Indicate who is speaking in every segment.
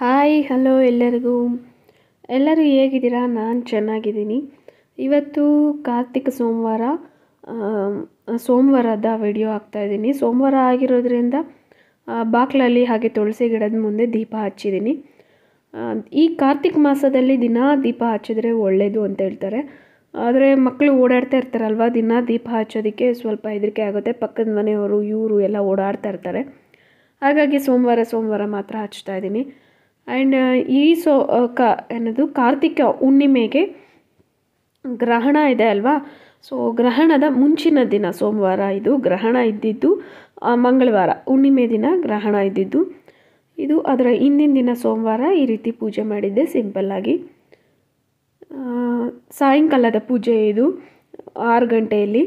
Speaker 1: hi hello ಎಲ್ಲರಿಗೂ ಎಲ್ಲರೂ ಹೇಗಿದ್ದೀರಾ ನಾನು ಚೆನ್ನಾಗಿದ್ದೀನಿ ಇವತ್ತು ಕಾರ್ತಿಕ ಸೋಮವಾರ ಸೋಮವಾರದ ವಿಡಿಯೋ ಹಾಕ್ತಾಯಿದ್ದೀನಿ ಸೋಮವಾರ ಆಗಿರೋದ್ರಿಂದ ಬಾಕ್ಲಲ್ಲಿ ಹಾಗೆ ತುಳಸಿ ಗಿಡದ ಮುಂದೆ ದೀಪ ಹಚ್ಚಿದ್ದೀನಿ ಈ ಕಾರ್ತಿಕ ಮಾಸದಲ್ಲಿ ದಿನ ದೀಪ ಹಚ್ಚಿದ್ರೆ ಒಳ್ಳೆಯದು ಅಂತ ಹೇಳ್ತಾರೆ ಆದರೆ ಮಕ್ಕಳು ಓಡಾಡ್ತಾ ಇರ್ತಾರಲ್ವ ದಿನ ದೀಪ ಹಚ್ಚೋದಕ್ಕೆ ಸ್ವಲ್ಪ ಹೆದರಿಕೆ ಆಗುತ್ತೆ ಪಕ್ಕದ ಮನೆಯವರು ಇವರು ಎಲ್ಲ ಓಡಾಡ್ತಾ ಇರ್ತಾರೆ ಹಾಗಾಗಿ ಸೋಮವಾರ ಸೋಮವಾರ ಮಾತ್ರ ಹಚ್ತಾ ಇದ್ದೀನಿ ಆ್ಯಂಡ್ uh, ಈ ಸೊ ಕ ಏನದು ಕಾರ್ತಿಕ ಹುಣ್ಣಿಮೆಗೆ ಗ್ರಹಣ ಇದೆ ಅಲ್ವಾ ಸೊ ಗ್ರಹಣದ ಮುಂಚಿನ ದಿನ ಸೋಮವಾರ ಇದು ಗ್ರಹಣ ಇದ್ದಿದ್ದು ಮಂಗಳವಾರ ಹುಣ್ಣಿಮೆ ದಿನ ಗ್ರಹಣ ಇದ್ದಿದ್ದು ಇದು ಅದರ ಹಿಂದಿನ ದಿನ ಸೋಮವಾರ ಈ ರೀತಿ ಪೂಜೆ ಮಾಡಿದ್ದೆ ಸಿಂಪಲ್ಲಾಗಿ ಸಾಯಂಕಾಲದ ಪೂಜೆ ಇದು ಆರು ಗಂಟೆಯಲ್ಲಿ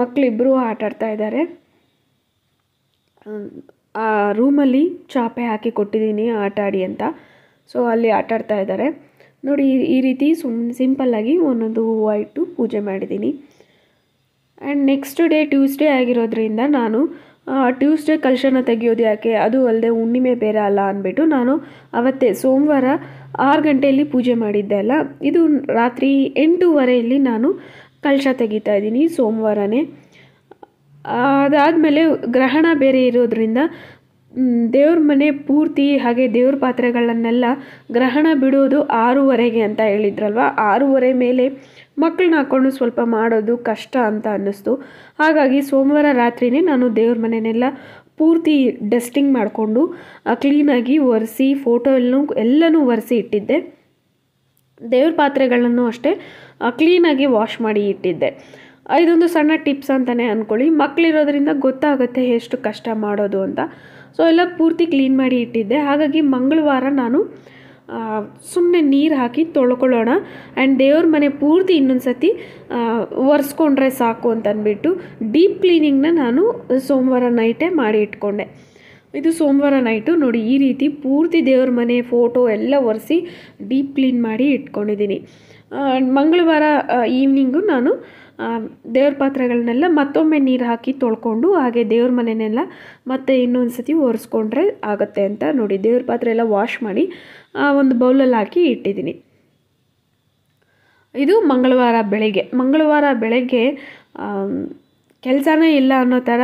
Speaker 1: ಮಕ್ಕಳಿಬ್ಬರು ಆಟಾಡ್ತಾ ಇದ್ದಾರೆ ಆ ರೂಮಲ್ಲಿ ಚಾಪೆ ಹಾಕಿ ಕೊಟ್ಟಿದ್ದೀನಿ ಆಟ ಆಡಿ ಅಂತ ಸೊ ಅಲ್ಲಿ ಆಟ ಆಡ್ತಾ ಇದ್ದಾರೆ ನೋಡಿ ಈ ರೀತಿ ಸುಮ್ ಸಿಂಪಲ್ಲಾಗಿ ಒಂದೊಂದು ಹೂವು ಇಟ್ಟು ಪೂಜೆ ಮಾಡಿದ್ದೀನಿ ಆ್ಯಂಡ್ ನೆಕ್ಸ್ಟ್ ಡೇ ಟ್ಯೂಸ್ಡೇ ಆಗಿರೋದ್ರಿಂದ ನಾನು ಟ್ಯೂಸ್ಡೇ ಕಲಶನ ತೆಗೆಯೋದು ಯಾಕೆ ಅದು ಅಲ್ಲದೆ ಹುಣ್ಣಿಮೆ ಬೇರೆ ಅಲ್ಲ ಅಂದ್ಬಿಟ್ಟು ನಾನು ಅವತ್ತೇ ಸೋಮವಾರ ಆರು ಗಂಟೆಯಲ್ಲಿ ಪೂಜೆ ಮಾಡಿದ್ದೆ ಅಲ್ಲ ಇದು ರಾತ್ರಿ ಎಂಟೂವರೆಯಲ್ಲಿ ನಾನು ಕಲಶ ತೆಗಿತಾ ಇದ್ದೀನಿ ಸೋಮವಾರನೇ ಅದಾದಮೇಲೆ ಗ್ರಹಣ ಬೇರೆ ಇರೋದರಿಂದ ದೇವ್ರ ಮನೆ ಪೂರ್ತಿ ಹಾಗೆ ದೇವ್ರ ಪಾತ್ರೆಗಳನ್ನೆಲ್ಲ ಗ್ರಹಣ ಬಿಡೋದು ಆರೂವರೆಗೆ ಅಂತ ಹೇಳಿದ್ರಲ್ವ ಆರೂವರೆ ಮೇಲೆ ಮಕ್ಕಳನ್ನ ಹಾಕ್ಕೊಂಡು ಸ್ವಲ್ಪ ಮಾಡೋದು ಕಷ್ಟ ಅಂತ ಅನ್ನಿಸ್ತು ಹಾಗಾಗಿ ಸೋಮವಾರ ರಾತ್ರಿಯೇ ನಾನು ದೇವ್ರ ಮನೆಯೆಲ್ಲ ಪೂರ್ತಿ ಡಸ್ಟಿಂಗ್ ಮಾಡಿಕೊಂಡು ಕ್ಲೀನಾಗಿ ಒರೆಸಿ ಫೋಟೋ ಎಲ್ಲೂ ಎಲ್ಲನೂ ಒರೆಸಿ ಇಟ್ಟಿದ್ದೆ ದೇವ್ರ ಪಾತ್ರೆಗಳನ್ನು ಅಷ್ಟೇ ಕ್ಲೀನಾಗಿ ವಾಶ್ ಮಾಡಿ ಇಟ್ಟಿದ್ದೆ ಇದೊಂದು ಸಣ್ಣ ಟಿಪ್ಸ್ ಅಂತಲೇ ಅಂದ್ಕೊಳ್ಳಿ ಮಕ್ಕಳಿರೋದ್ರಿಂದ ಗೊತ್ತಾಗುತ್ತೆ ಎಷ್ಟು ಕಷ್ಟ ಮಾಡೋದು ಅಂತ ಸೊ ಎಲ್ಲ ಪೂರ್ತಿ ಕ್ಲೀನ್ ಮಾಡಿ ಇಟ್ಟಿದ್ದೆ ಹಾಗಾಗಿ ಮಂಗಳವಾರ ನಾನು ಸುಮ್ಮನೆ ನೀರು ಹಾಕಿ ತೊಳ್ಕೊಳ್ಳೋಣ ಆ್ಯಂಡ್ ದೇವ್ರ ಮನೆ ಪೂರ್ತಿ ಇನ್ನೊಂದು ಸತಿ ಒರೆಸ್ಕೊಂಡ್ರೆ ಸಾಕು ಅಂತಂದ್ಬಿಟ್ಟು ಡೀಪ್ ಕ್ಲೀನಿಂಗ್ನ ನಾನು ಸೋಮವಾರ ನೈಟೇ ಮಾಡಿ ಇಟ್ಕೊಂಡೆ ಇದು ಸೋಮವಾರ ನೈಟು ನೋಡಿ ಈ ರೀತಿ ಪೂರ್ತಿ ದೇವ್ರ ಮನೆ ಫೋಟೋ ಎಲ್ಲ ಒರೆಸಿ ಡೀಪ್ ಕ್ಲೀನ್ ಮಾಡಿ ಇಟ್ಕೊಂಡಿದ್ದೀನಿ ಮಂಗಳವಾರ ಈವ್ನಿಂಗು ನಾನು ದೇವ್ರ ಪಾತ್ರೆಗಳನ್ನೆಲ್ಲ ಮತ್ತೊಮ್ಮೆ ನೀರು ಹಾಕಿ ತೊಳ್ಕೊಂಡು ಹಾಗೆ ದೇವ್ರ ಮನೆನೆಲ್ಲ ಮತ್ತೆ ಇನ್ನೊಂದು ಸತಿ ಒರೆಸ್ಕೊಂಡ್ರೆ ಆಗುತ್ತೆ ಅಂತ ನೋಡಿ ದೇವ್ರ ಪಾತ್ರೆ ಎಲ್ಲ ವಾಶ್ ಮಾಡಿ ಒಂದು ಬೌಲಲ್ಲಿ ಹಾಕಿ ಇಟ್ಟಿದ್ದೀನಿ ಇದು ಮಂಗಳವಾರ ಬೆಳಗ್ಗೆ ಮಂಗಳವಾರ ಬೆಳಗ್ಗೆ ಕೆಲಸನೇ ಇಲ್ಲ ಅನ್ನೋ ಥರ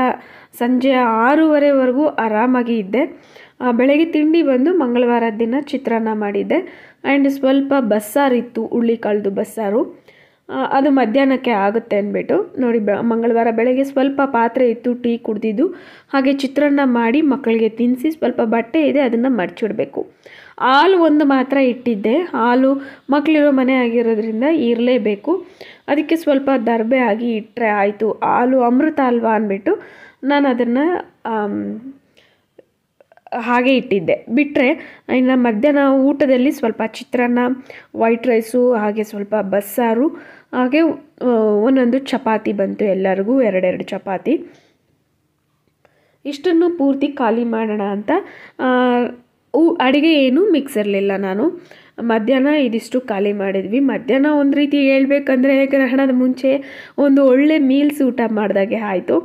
Speaker 1: ಸಂಜೆ ಆರೂವರೆವರೆಗೂ ಆರಾಮಾಗಿ ಇದ್ದೆ ಬೆಳಗ್ಗೆ ತಿಂಡಿ ಬಂದು ಮಂಗಳವಾರ ದಿನ ಚಿತ್ರಾನ್ನ ಮಾಡಿದ್ದೆ ಆ್ಯಂಡ್ ಸ್ವಲ್ಪ ಬಸ್ಸಾರಿತ್ತು ಕಾಳ್ದು ಬಸ್ಸಾರು ಅದು ಮಧ್ಯಾಹ್ನಕ್ಕೆ ಆಗುತ್ತೆ ಅಂದ್ಬಿಟ್ಟು ನೋಡಿ ಮಂಗಳವಾರ ಬೆಳಗ್ಗೆ ಸ್ವಲ್ಪ ಪಾತ್ರೆ ಇತ್ತು ಟೀ ಕುಡಿದಿದ್ದು ಹಾಗೆ ಚಿತ್ರಾನ್ನ ಮಾಡಿ ಮಕ್ಕಳಿಗೆ ತಿನ್ನಿಸಿ ಸ್ವಲ್ಪ ಬಟ್ಟೆ ಇದೆ ಅದನ್ನು ಮಡಚಿಡಬೇಕು ಹಾಲು ಒಂದು ಮಾತ್ರ ಇಟ್ಟಿದ್ದೆ ಹಾಲು ಮಕ್ಕಳಿರೋ ಮನೆ ಆಗಿರೋದ್ರಿಂದ ಇರಲೇಬೇಕು ಅದಕ್ಕೆ ಸ್ವಲ್ಪ ದರ್ಬೆ ಆಗಿ ಇಟ್ಟರೆ ಆಯಿತು ಹಾಲು ಅಮೃತ ಅಲ್ವಾ ಅಂದ್ಬಿಟ್ಟು ನಾನು ಅದನ್ನು ಹಾಗೆ ಇಟ್ಟಿದ್ದೆ ಬಿಟ್ಟರೆ ಇನ್ನು ಮಧ್ಯಾಹ್ನ ಊಟದಲ್ಲಿ ಸ್ವಲ್ಪ ಚಿತ್ರಾನ್ನ ವೈಟ್ ರೈಸು ಹಾಗೆ ಸ್ವಲ್ಪ ಬಸ್ಸಾರು ಹಾಗೆ ಒಂದೊಂದು ಚಪಾತಿ ಬಂತು ಎಲ್ಲರಿಗೂ ಎರಡೆರಡು ಚಪಾತಿ ಇಷ್ಟನ್ನು ಪೂರ್ತಿ ಖಾಲಿ ಮಾಡೋಣ ಅಂತ ಅಡುಗೆ ಏನು ಇರಲಿಲ್ಲ ನಾನು ಮಧ್ಯಾಹ್ನ ಇದಿಷ್ಟು ಖಾಲಿ ಮಾಡಿದ್ವಿ ಮಧ್ಯಾಹ್ನ ಒಂದು ರೀತಿ ಹೇಳ್ಬೇಕಂದ್ರೆ ಗ್ರಹಣದ ಮುಂಚೆ ಒಂದು ಒಳ್ಳೆ ಮೀಲ್ಸ್ ಊಟ ಮಾಡಿದಾಗೆ ಆಯಿತು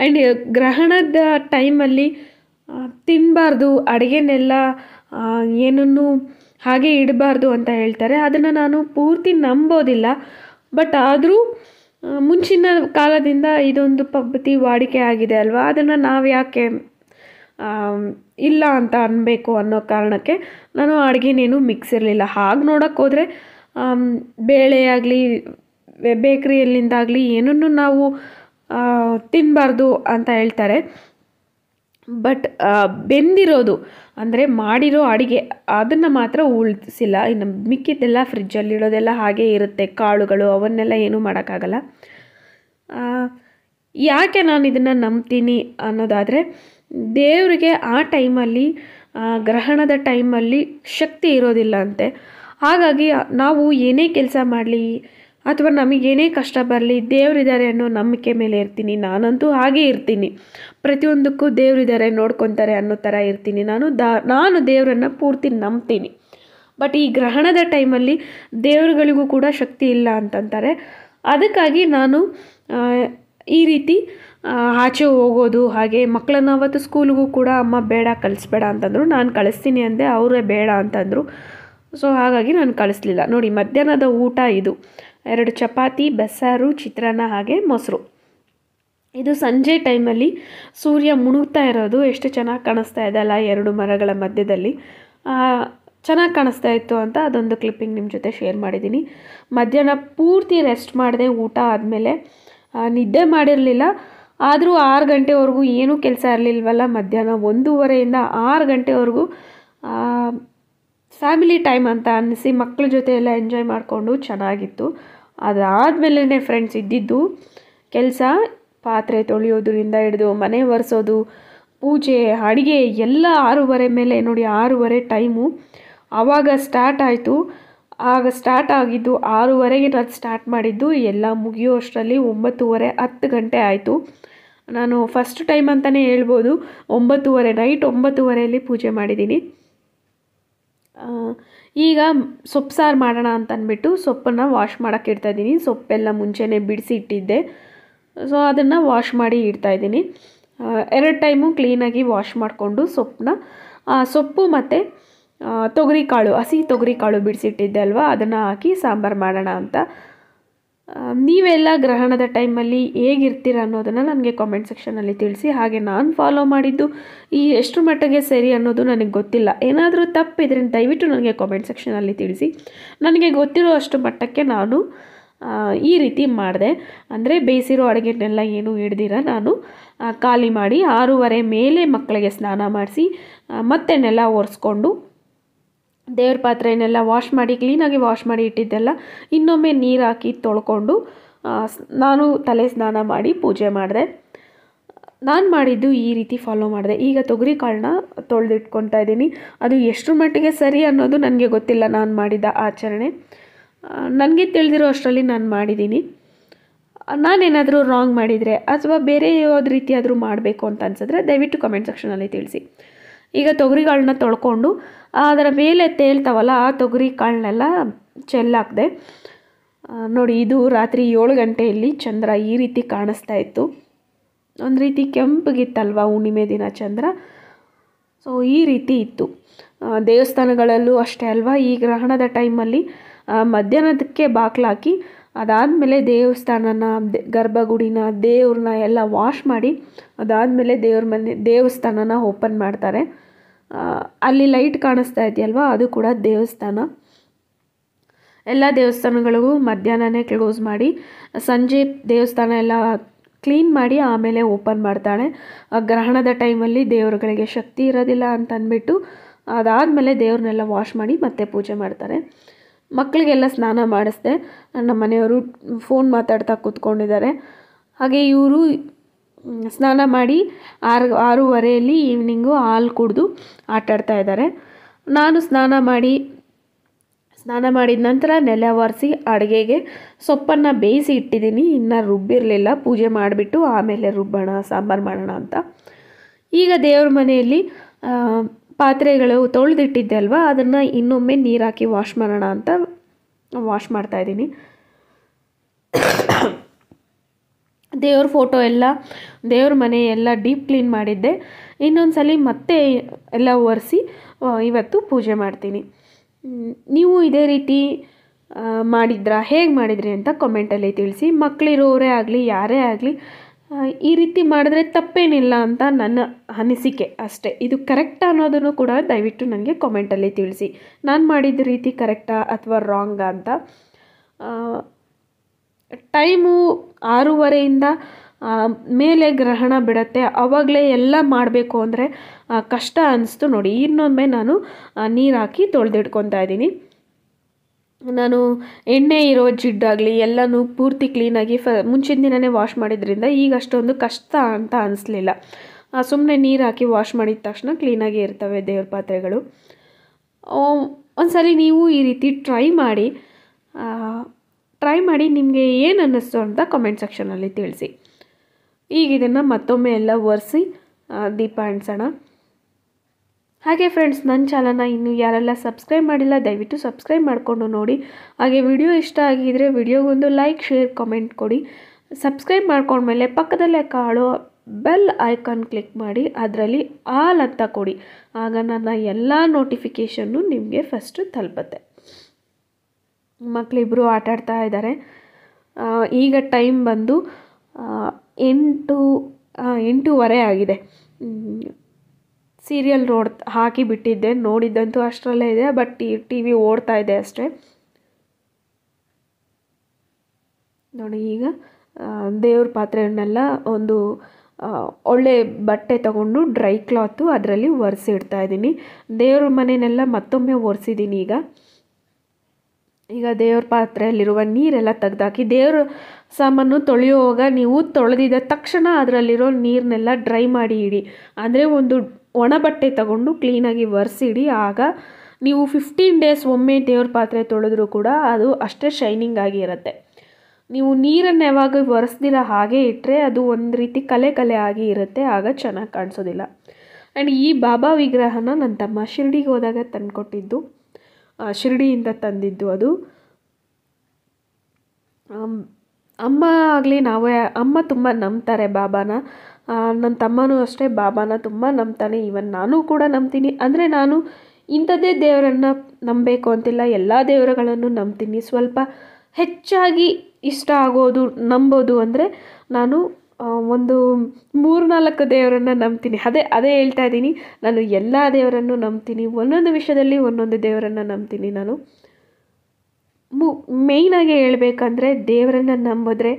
Speaker 1: ಆ್ಯಂಡ್ ಗ್ರಹಣದ ಟೈಮಲ್ಲಿ ತಿನ್ನಬಾರ್ದು ಅಡುಗೆನೆಲ್ಲ ಏನನ್ನು ಹಾಗೆ ಇಡಬಾರ್ದು ಅಂತ ಹೇಳ್ತಾರೆ ಅದನ್ನು ನಾನು ಪೂರ್ತಿ ನಂಬೋದಿಲ್ಲ ಬಟ್ ಆದರೂ ಮುಂಚಿನ ಕಾಲದಿಂದ ಇದೊಂದು ಪದ್ಧತಿ ವಾಡಿಕೆ ಆಗಿದೆ ಅಲ್ವಾ ಅದನ್ನು ನಾವು ಯಾಕೆ ಇಲ್ಲ ಅಂತ ಅನ್ನಬೇಕು ಅನ್ನೋ ಕಾರಣಕ್ಕೆ ನಾನು ಅಡುಗೆನೇನು ಮಿಕ್ಸ್ ಇರಲಿಲ್ಲ ಹಾಗೆ ನೋಡೋಕ್ಕೆ ಹೋದರೆ ಬೇಳೆ ಆಗಲಿ ಬೇಕ್ರಿಯಲ್ಲಿಂದಾಗಲಿ ಏನನ್ನು ನಾವು ತಿನ್ನಬಾರ್ದು ಅಂತ ಹೇಳ್ತಾರೆ ಬಟ್ ಬೆಂದಿರೋದು ಅಂದರೆ ಮಾಡಿರೋ ಅಡುಗೆ ಅದನ್ನು ಮಾತ್ರ ಉಳಿಸಿಲ್ಲ ಇನ್ನು ಮಿಕ್ಕಿದ್ದೆಲ್ಲ ಇಡೋದೆಲ್ಲ ಹಾಗೆ ಇರುತ್ತೆ ಕಾಳುಗಳು ಅವನ್ನೆಲ್ಲ ಏನೂ ಮಾಡೋಕ್ಕಾಗಲ್ಲ ಯಾಕೆ ನಾನು ಇದನ್ನು ನಂಬ್ತೀನಿ ಅನ್ನೋದಾದರೆ ದೇವರಿಗೆ ಆ ಟೈಮಲ್ಲಿ ಗ್ರಹಣದ ಟೈಮಲ್ಲಿ ಶಕ್ತಿ ಇರೋದಿಲ್ಲ ಅಂತೆ ಹಾಗಾಗಿ ನಾವು ಏನೇ ಕೆಲಸ ಮಾಡಲಿ ಅಥವಾ ನಮಗೇನೇ ಕಷ್ಟ ಬರಲಿ ದೇವರಿದ್ದಾರೆ ಅನ್ನೋ ನಂಬಿಕೆ ಮೇಲೆ ಇರ್ತೀನಿ ನಾನಂತೂ ಹಾಗೇ ಇರ್ತೀನಿ ಪ್ರತಿಯೊಂದಕ್ಕೂ ದೇವರಿದ್ದಾರೆ ನೋಡ್ಕೊತಾರೆ ಅನ್ನೋ ಥರ ಇರ್ತೀನಿ ನಾನು ದ ನಾನು ದೇವರನ್ನು ಪೂರ್ತಿ ನಂಬ್ತೀನಿ ಬಟ್ ಈ ಗ್ರಹಣದ ಟೈಮಲ್ಲಿ ದೇವರುಗಳಿಗೂ ಕೂಡ ಶಕ್ತಿ ಇಲ್ಲ ಅಂತಂತಾರೆ ಅದಕ್ಕಾಗಿ ನಾನು ಈ ರೀತಿ ಆಚೆ ಹೋಗೋದು ಹಾಗೆ ಮಕ್ಕಳನ್ನ ಅವತ್ತು ಸ್ಕೂಲಿಗೂ ಕೂಡ ಅಮ್ಮ ಬೇಡ ಕಳಿಸ್ಬೇಡ ಅಂತಂದರು ನಾನು ಕಳಿಸ್ತೀನಿ ಅಂದೆ ಅವರೇ ಬೇಡ ಅಂತಂದರು ಸೊ ಹಾಗಾಗಿ ನಾನು ಕಳಿಸ್ಲಿಲ್ಲ ನೋಡಿ ಮಧ್ಯಾಹ್ನದ ಊಟ ಇದು ಎರಡು ಚಪಾತಿ ಬಸ್ಸಾರು ಚಿತ್ರಾನ್ನ ಹಾಗೆ ಮೊಸರು ಇದು ಸಂಜೆ ಟೈಮಲ್ಲಿ ಸೂರ್ಯ ಮುಣುಗ್ತಾ ಇರೋದು ಎಷ್ಟು ಚೆನ್ನಾಗಿ ಕಾಣಿಸ್ತಾ ಇದೆ ಎರಡು ಮರಗಳ ಮಧ್ಯದಲ್ಲಿ ಚೆನ್ನಾಗಿ ಕಾಣಿಸ್ತಾ ಇತ್ತು ಅಂತ ಅದೊಂದು ಕ್ಲಿಪ್ಪಿಂಗ್ ನಿಮ್ಮ ಜೊತೆ ಶೇರ್ ಮಾಡಿದ್ದೀನಿ ಮಧ್ಯಾಹ್ನ ಪೂರ್ತಿ ರೆಸ್ಟ್ ಮಾಡಿದೆ ಊಟ ಆದಮೇಲೆ ನಿದ್ದೆ ಮಾಡಿರಲಿಲ್ಲ ಆದರೂ ಆರು ಗಂಟೆವರೆಗೂ ಏನೂ ಕೆಲಸ ಇರಲಿಲ್ವಲ್ಲ ಮಧ್ಯಾಹ್ನ ಒಂದೂವರೆಯಿಂದ ಆರು ಗಂಟೆವರೆಗೂ ಫ್ಯಾಮಿಲಿ ಟೈಮ್ ಅಂತ ಅನ್ನಿಸಿ ಮಕ್ಕಳ ಜೊತೆ ಎಲ್ಲ ಎಂಜಾಯ್ ಮಾಡಿಕೊಂಡು ಚೆನ್ನಾಗಿತ್ತು ಅದಾದಮೇಲೆ ಫ್ರೆಂಡ್ಸ್ ಇದ್ದಿದ್ದು ಕೆಲಸ ಪಾತ್ರೆ ತೊಳೆಯೋದ್ರಿಂದ ಹಿಡಿದು ಮನೆ ಒರೆಸೋದು ಪೂಜೆ ಅಡುಗೆ ಎಲ್ಲ ಆರೂವರೆ ಮೇಲೆ ನೋಡಿ ಆರೂವರೆ ಟೈಮು ಆವಾಗ ಸ್ಟಾರ್ಟ್ ಆಯಿತು ಆಗ ಸ್ಟಾರ್ಟ್ ಆಗಿದ್ದು ಆರೂವರೆಗೆ ನಾನು ಸ್ಟಾರ್ಟ್ ಮಾಡಿದ್ದು ಎಲ್ಲ ಮುಗಿಯೋ ಅಷ್ಟರಲ್ಲಿ ಒಂಬತ್ತುವರೆ ಹತ್ತು ಗಂಟೆ ಆಯಿತು ನಾನು ಫಸ್ಟ್ ಟೈಮ್ ಅಂತಲೇ ಹೇಳ್ಬೋದು ಒಂಬತ್ತುವರೆ ನೈಟ್ ಒಂಬತ್ತುವರೆಯಲ್ಲಿ ಪೂಜೆ ಮಾಡಿದ್ದೀನಿ ಈಗ ಸೊಪ್ಪು ಸಾರು ಮಾಡೋಣ ಅಂತ ಅಂದ್ಬಿಟ್ಟು ಸೊಪ್ಪನ್ನು ವಾಶ್ ಮಾಡೋಕ್ಕೆ ಇಡ್ತಾಯಿದ್ದೀನಿ ಸೊಪ್ಪೆಲ್ಲ ಮುಂಚೆನೇ ಬಿಡಿಸಿ ಇಟ್ಟಿದ್ದೆ ಸೊ ಅದನ್ನು ವಾಶ್ ಮಾಡಿ ಇಡ್ತಾಯಿದ್ದೀನಿ ಎರಡು ಟೈಮು ಕ್ಲೀನಾಗಿ ವಾಶ್ ಮಾಡಿಕೊಂಡು ಸೊಪ್ಪನ್ನ ಸೊಪ್ಪು ಮತ್ತು ತೊಗರಿಕಾಳು ಹಸಿ ತೊಗರಿಕಾಳು ಬಿಡಿಸಿಟ್ಟಿದ್ದೆ ಅಲ್ವಾ ಅದನ್ನು ಹಾಕಿ ಸಾಂಬಾರು ಮಾಡೋಣ ಅಂತ ನೀವೆಲ್ಲ ಗ್ರಹಣದ ಟೈಮಲ್ಲಿ ಹೇಗಿರ್ತೀರ ಅನ್ನೋದನ್ನು ನನಗೆ ಕಾಮೆಂಟ್ ಸೆಕ್ಷನಲ್ಲಿ ತಿಳಿಸಿ ಹಾಗೆ ನಾನು ಫಾಲೋ ಮಾಡಿದ್ದು ಈ ಎಷ್ಟು ಮಟ್ಟಿಗೆ ಸರಿ ಅನ್ನೋದು ನನಗೆ ಗೊತ್ತಿಲ್ಲ ಏನಾದರೂ ತಪ್ಪಿದ್ರೆ ದಯವಿಟ್ಟು ನನಗೆ ಕಾಮೆಂಟ್ ಸೆಕ್ಷನಲ್ಲಿ ತಿಳಿಸಿ ನನಗೆ ಗೊತ್ತಿರೋ ಅಷ್ಟು ಮಟ್ಟಕ್ಕೆ ನಾನು ಈ ರೀತಿ ಮಾಡಿದೆ ಅಂದರೆ ಬೇಯಿಸಿರೋ ಅಡುಗೆನೆಲ್ಲ ಏನು ಹಿಡ್ದಿರ ನಾನು ಖಾಲಿ ಮಾಡಿ ಆರೂವರೆ ಮೇಲೆ ಮಕ್ಕಳಿಗೆ ಸ್ನಾನ ಮಾಡಿಸಿ ಮತ್ತೆ ನೆಲ ಒರೆಸ್ಕೊಂಡು ದೇವ್ರ ಪಾತ್ರೆಯನ್ನೆಲ್ಲ ವಾಶ್ ಮಾಡಿ ಕ್ಲೀನಾಗಿ ವಾಶ್ ಮಾಡಿ ಇಟ್ಟಿದ್ದೆಲ್ಲ ಇನ್ನೊಮ್ಮೆ ನೀರು ಹಾಕಿ ತೊಳ್ಕೊಂಡು ನಾನು ತಲೆ ಸ್ನಾನ ಮಾಡಿ ಪೂಜೆ ಮಾಡಿದೆ ನಾನು ಮಾಡಿದ್ದು ಈ ರೀತಿ ಫಾಲೋ ಮಾಡಿದೆ ಈಗ ತೊಗರಿ ಕಾಳನ್ನ ತೊಳೆದಿಟ್ಕೊತಾ ಇದ್ದೀನಿ ಅದು ಎಷ್ಟರ ಮಟ್ಟಿಗೆ ಸರಿ ಅನ್ನೋದು ನನಗೆ ಗೊತ್ತಿಲ್ಲ ನಾನು ಮಾಡಿದ ಆಚರಣೆ ನನಗೆ ತಿಳಿದಿರೋ ಅಷ್ಟರಲ್ಲಿ ನಾನು ಮಾಡಿದ್ದೀನಿ ನಾನೇನಾದರೂ ರಾಂಗ್ ಮಾಡಿದರೆ ಅಥವಾ ಬೇರೆ ಯಾವ್ದು ರೀತಿಯಾದರೂ ಮಾಡಬೇಕು ಅಂತ ಅನ್ಸಿದ್ರೆ ದಯವಿಟ್ಟು ಕಮೆಂಟ್ ಸೆಕ್ಷನಲ್ಲಿ ತಿಳಿಸಿ ಈಗ ತೊಗರಿಗಳನ್ನ ತೊಳ್ಕೊಂಡು ಅದರ ಮೇಲೆ ತೇಳ್ತಾವಲ್ಲ ಆ ತೊಗರಿ ಕಾಳನ್ನೆಲ್ಲ ಚೆಲ್ಲಾಕ್ದೆ ನೋಡಿ ಇದು ರಾತ್ರಿ ಏಳು ಗಂಟೆಯಲ್ಲಿ ಚಂದ್ರ ಈ ರೀತಿ ಕಾಣಿಸ್ತಾ ಇತ್ತು ಒಂದು ರೀತಿ ಕೆಂಪಗಿತ್ತಲ್ವ ಹುಣ್ಣಿಮೆ ದಿನ ಚಂದ್ರ ಸೊ ಈ ರೀತಿ ಇತ್ತು ದೇವಸ್ಥಾನಗಳಲ್ಲೂ ಅಷ್ಟೇ ಅಲ್ವಾ ಈ ಗ್ರಹಣದ ಟೈಮಲ್ಲಿ ಮಧ್ಯಾಹ್ನದಕ್ಕೆ ಬಾಕ್ಲಾಕಿ ಅದಾದಮೇಲೆ ದೇವಸ್ಥಾನನ ಗರ್ಭಗುಡಿನ ದೇವ್ರನ್ನ ಎಲ್ಲ ವಾಶ್ ಮಾಡಿ ಅದಾದಮೇಲೆ ದೇವ್ರ ಮನೆ ದೇವಸ್ಥಾನನ ಓಪನ್ ಮಾಡ್ತಾರೆ ಅಲ್ಲಿ ಲೈಟ್ ಕಾಣಿಸ್ತಾ ಇದೆಯಲ್ವಾ ಅದು ಕೂಡ ದೇವಸ್ಥಾನ ಎಲ್ಲ ದೇವಸ್ಥಾನಗಳಿಗೂ ಮಧ್ಯಾಹ್ನನೇ ಕ್ಲೋಸ್ ಮಾಡಿ ಸಂಜೆ ದೇವಸ್ಥಾನ ಎಲ್ಲ ಕ್ಲೀನ್ ಮಾಡಿ ಆಮೇಲೆ ಓಪನ್ ಮಾಡ್ತಾಳೆ ಗ್ರಹಣದ ಟೈಮಲ್ಲಿ ದೇವರುಗಳಿಗೆ ಶಕ್ತಿ ಇರೋದಿಲ್ಲ ಅಂತ ಅಂದ್ಬಿಟ್ಟು ಅದಾದಮೇಲೆ ದೇವ್ರನ್ನೆಲ್ಲ ವಾಶ್ ಮಾಡಿ ಮತ್ತೆ ಪೂಜೆ ಮಾಡ್ತಾರೆ ಮಕ್ಕಳಿಗೆಲ್ಲ ಸ್ನಾನ ಮಾಡಿಸ್ದೆ ನಮ್ಮ ಮನೆಯವರು ಫೋನ್ ಮಾತಾಡ್ತಾ ಕೂತ್ಕೊಂಡಿದ್ದಾರೆ ಹಾಗೆ ಇವರು ಸ್ನಾನ ಮಾಡಿ ಆರು ಆರೂವರೆಯಲ್ಲಿ ಈವ್ನಿಂಗು ಹಾಲು ಕುಡಿದು ಆಟಾಡ್ತಾ ಇದ್ದಾರೆ ನಾನು ಸ್ನಾನ ಮಾಡಿ ಸ್ನಾನ ಮಾಡಿದ ನಂತರ ನೆಲೆ ಒರೆಸಿ ಅಡುಗೆಗೆ ಸೊಪ್ಪನ್ನು ಬೇಯಿಸಿ ಇಟ್ಟಿದ್ದೀನಿ ಇನ್ನೂ ರುಬ್ಬಿರಲಿಲ್ಲ ಪೂಜೆ ಮಾಡಿಬಿಟ್ಟು ಆಮೇಲೆ ರುಬ್ಬೋಣ ಸಾಂಬಾರು ಮಾಡೋಣ ಅಂತ ಈಗ ದೇವ್ರ ಮನೆಯಲ್ಲಿ ಪಾತ್ರೆಗಳು ತೊಳೆದಿಟ್ಟಿದ್ದೆ ಅಲ್ವಾ ಅದನ್ನು ಇನ್ನೊಮ್ಮೆ ನೀರು ಹಾಕಿ ವಾಶ್ ಮಾಡೋಣ ಅಂತ ವಾಶ್ ಮಾಡ್ತಾಯಿದ್ದೀನಿ ದೇವ್ರ ಫೋಟೋ ಎಲ್ಲ ದೇವ್ರ ಮನೆ ಎಲ್ಲ ಡೀಪ್ ಕ್ಲೀನ್ ಮಾಡಿದ್ದೆ ಇನ್ನೊಂದು ಸಲ ಮತ್ತೆ ಎಲ್ಲ ಒರೆಸಿ ಇವತ್ತು ಪೂಜೆ ಮಾಡ್ತೀನಿ ನೀವು ಇದೇ ರೀತಿ ಮಾಡಿದ್ರಾ ಹೇಗೆ ಮಾಡಿದ್ರಿ ಅಂತ ಕಮೆಂಟಲ್ಲಿ ತಿಳಿಸಿ ಮಕ್ಕಳಿರೋರೇ ಆಗಲಿ ಯಾರೇ ಆಗಲಿ ಈ ರೀತಿ ಮಾಡಿದ್ರೆ ತಪ್ಪೇನಿಲ್ಲ ಅಂತ ನನ್ನ ಅನಿಸಿಕೆ ಅಷ್ಟೇ ಇದು ಕರೆಕ್ಟ್ ಅನ್ನೋದನ್ನು ಕೂಡ ದಯವಿಟ್ಟು ನನಗೆ ಕಮೆಂಟಲ್ಲಿ ತಿಳಿಸಿ ನಾನು ಮಾಡಿದ ರೀತಿ ಕರೆಕ್ಟಾ ಅಥವಾ ರಾಂಗಾ ಅಂತ ಟೈಮು ಆರೂವರೆಯಿಂದ ಮೇಲೆ ಗ್ರಹಣ ಬಿಡತ್ತೆ ಆವಾಗಲೇ ಎಲ್ಲ ಮಾಡಬೇಕು ಅಂದರೆ ಕಷ್ಟ ಅನ್ನಿಸ್ತು ನೋಡಿ ಇನ್ನೊಮ್ಮೆ ನಾನು ನೀರು ಹಾಕಿ ತೊಳೆದಿಟ್ಕೊತಾ ಇದ್ದೀನಿ ನಾನು ಎಣ್ಣೆ ಇರೋ ಜಿಡ್ಡಾಗಲಿ ಎಲ್ಲನೂ ಪೂರ್ತಿ ಕ್ಲೀನಾಗಿ ಫ ಮುಂಚಿನ ದಿನವೇ ವಾಶ್ ಮಾಡಿದ್ರಿಂದ ಈಗ ಅಷ್ಟೊಂದು ಕಷ್ಟ ಅಂತ ಅನಿಸ್ಲಿಲ್ಲ ಸುಮ್ಮನೆ ನೀರು ಹಾಕಿ ವಾಶ್ ಮಾಡಿದ ತಕ್ಷಣ ಕ್ಲೀನಾಗಿ ಇರ್ತವೆ ದೇವ್ರ ಪಾತ್ರೆಗಳು ಒಂದ್ಸಲಿ ನೀವು ಈ ರೀತಿ ಟ್ರೈ ಮಾಡಿ ಟ್ರೈ ಮಾಡಿ ನಿಮಗೆ ಏನು ಅನ್ನಿಸ್ತು ಅಂತ ಕಮೆಂಟ್ ಸೆಕ್ಷನಲ್ಲಿ ತಿಳಿಸಿ ಈಗ ಇದನ್ನು ಮತ್ತೊಮ್ಮೆ ಎಲ್ಲ ಒರೆಸಿ ದೀಪ ಅಣಿಸೋಣ ಹಾಗೆ ಫ್ರೆಂಡ್ಸ್ ನನ್ನ ಚಾನಲ್ನ ಇನ್ನು ಯಾರೆಲ್ಲ ಸಬ್ಸ್ಕ್ರೈಬ್ ಮಾಡಿಲ್ಲ ದಯವಿಟ್ಟು ಸಬ್ಸ್ಕ್ರೈಬ್ ಮಾಡಿಕೊಂಡು ನೋಡಿ ಹಾಗೆ ವಿಡಿಯೋ ಇಷ್ಟ ಆಗಿದ್ದರೆ ವಿಡಿಯೋಗೊಂದು ಲೈಕ್ ಶೇರ್ ಕಮೆಂಟ್ ಕೊಡಿ ಸಬ್ಸ್ಕ್ರೈಬ್ ಮಾಡಿಕೊಂಡ್ಮೇಲೆ ಪಕ್ಕದಲ್ಲೇ ಕಾಳೋ ಬೆಲ್ ಐಕಾನ್ ಕ್ಲಿಕ್ ಮಾಡಿ ಅದರಲ್ಲಿ ಆಲ್ ಅಂತ ಕೊಡಿ ಆಗ ನನ್ನ ಎಲ್ಲ ನೋಟಿಫಿಕೇಷನ್ನು ನಿಮಗೆ ಫಸ್ಟು ತಲುಪತ್ತೆ ಮಕ್ಕಳಿಬ್ಬರು ಆಟ ಆಡ್ತಾ ಇದ್ದಾರೆ ಈಗ ಟೈಮ್ ಬಂದು ಎಂಟು ಎಂಟೂವರೆ ಆಗಿದೆ ಸೀರಿಯಲ್ ನೋಡ್ ಹಾಕಿ ಬಿಟ್ಟಿದ್ದೆ ನೋಡಿದ್ದಂತೂ ಅಷ್ಟರಲ್ಲೇ ಇದೆ ಬಟ್ ಟಿ ವಿ ಓಡ್ತಾ ಇದೆ ಅಷ್ಟೇ ನೋಡಿ ಈಗ ದೇವ್ರ ಪಾತ್ರೆಯನ್ನೆಲ್ಲ ಒಂದು ಒಳ್ಳೆ ಬಟ್ಟೆ ತಗೊಂಡು ಡ್ರೈ ಕ್ಲಾತು ಅದರಲ್ಲಿ ಒರೆಸಿ ಇದ್ದೀನಿ ದೇವ್ರ ಮನೆಯನ್ನೆಲ್ಲ ಮತ್ತೊಮ್ಮೆ ಒರೆಸಿದ್ದೀನಿ ಈಗ ಈಗ ದೇವ್ರ ಪಾತ್ರೆಯಲ್ಲಿರುವ ನೀರೆಲ್ಲ ತೆಗ್ದಾಕಿ ದೇವ್ರ ಸಾಮಾನು ತೊಳೆಯುವಾಗ ನೀವು ತೊಳೆದಿದ್ದ ತಕ್ಷಣ ಅದರಲ್ಲಿರೋ ನೀರನ್ನೆಲ್ಲ ಡ್ರೈ ಮಾಡಿ ಇಡಿ ಅಂದರೆ ಒಂದು ಒಣ ಬಟ್ಟೆ ತಗೊಂಡು ಕ್ಲೀನಾಗಿ ಒರೆಸಿಡಿ ಆಗ ನೀವು ಫಿಫ್ಟೀನ್ ಡೇಸ್ ಒಮ್ಮೆ ದೇವ್ರ ಪಾತ್ರೆ ತೊಳೆದ್ರೂ ಕೂಡ ಅದು ಅಷ್ಟೇ ಶೈನಿಂಗ್ ಆಗಿರುತ್ತೆ ನೀವು ನೀರನ್ನು ಯಾವಾಗ ಒರೆಸ್ದಿರ ಹಾಗೆ ಇಟ್ಟರೆ ಅದು ಒಂದು ರೀತಿ ಕಲೆ ಕಲೆ ಆಗಿ ಇರುತ್ತೆ ಆಗ ಚೆನ್ನಾಗಿ ಕಾಣಿಸೋದಿಲ್ಲ ಆ್ಯಂಡ್ ಈ ಬಾಬಾ ವಿಗ್ರಹನ ನನ್ನ ತಮ್ಮ ಶಿರಡಿಗೆ ಹೋದಾಗ ತಂದುಕೊಟ್ಟಿದ್ದು ಶಿರಡಿಯಿಂದ ತಂದಿದ್ದು ಅದು ಅಮ್ಮ ಆಗಲಿ ನಾವೇ ಅಮ್ಮ ತುಂಬ ನಂಬ್ತಾರೆ ಬಾಬಾನ ನನ್ನ ತಮ್ಮನೂ ಅಷ್ಟೇ ಬಾಬಾನ ತುಂಬ ನಂಬ್ತಾನೆ ಇವನ್ ನಾನು ಕೂಡ ನಂಬ್ತೀನಿ ಅಂದರೆ ನಾನು ಇಂಥದ್ದೇ ದೇವರನ್ನು ನಂಬಬೇಕು ಅಂತಿಲ್ಲ ಎಲ್ಲ ದೇವರುಗಳನ್ನು ನಂಬ್ತೀನಿ ಸ್ವಲ್ಪ ಹೆಚ್ಚಾಗಿ ಇಷ್ಟ ಆಗೋದು ನಂಬೋದು ಅಂದರೆ ನಾನು ಒಂದು ಮೂರು ನಾಲ್ಕು ದೇವರನ್ನ ನಂಬ್ತೀನಿ ಅದೇ ಅದೇ ಹೇಳ್ತಾ ಇದ್ದೀನಿ ನಾನು ಎಲ್ಲ ದೇವರನ್ನು ನಂಬ್ತೀನಿ ಒಂದೊಂದು ವಿಷಯದಲ್ಲಿ ಒಂದೊಂದು ದೇವರನ್ನು ನಂಬ್ತೀನಿ ನಾನು ಮು ಮೇಯ್ನಾಗಿ ಹೇಳ್ಬೇಕಂದ್ರೆ ದೇವರನ್ನ ನಂಬಿದ್ರೆ